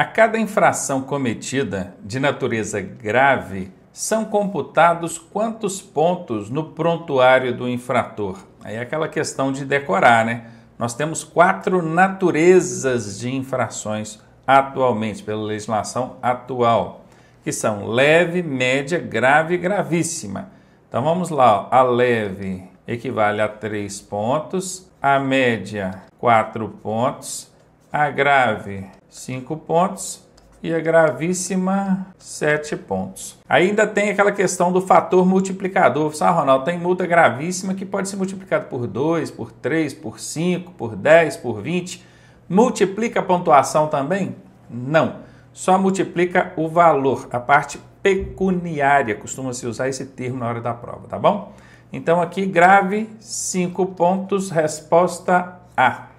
A cada infração cometida, de natureza grave, são computados quantos pontos no prontuário do infrator. Aí é aquela questão de decorar, né? Nós temos quatro naturezas de infrações atualmente, pela legislação atual, que são leve, média, grave e gravíssima. Então vamos lá, a leve equivale a três pontos, a média quatro pontos, a grave 5 pontos e a gravíssima 7 pontos. Ainda tem aquela questão do fator multiplicador. Sabe, Ronaldo, tem multa gravíssima que pode ser multiplicada por 2, por 3, por 5, por 10, por 20. Multiplica a pontuação também? Não. Só multiplica o valor, a parte pecuniária. Costuma-se usar esse termo na hora da prova, tá bom? Então aqui grave 5 pontos, resposta A.